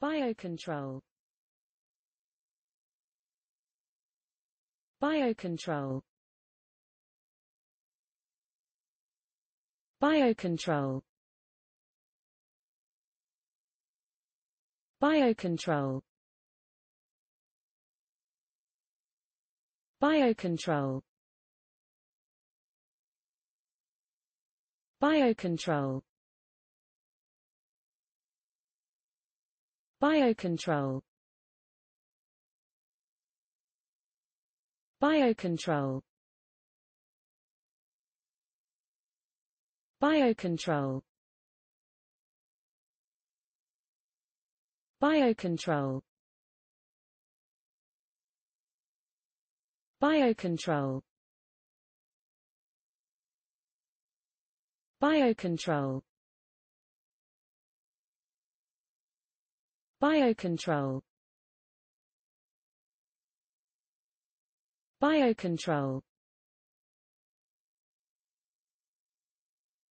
Biocontrol Biocontrol Biocontrol Biocontrol Biocontrol Biocontrol Biocontrol Biocontrol Biocontrol Biocontrol Biocontrol Biocontrol Biocontrol Biocontrol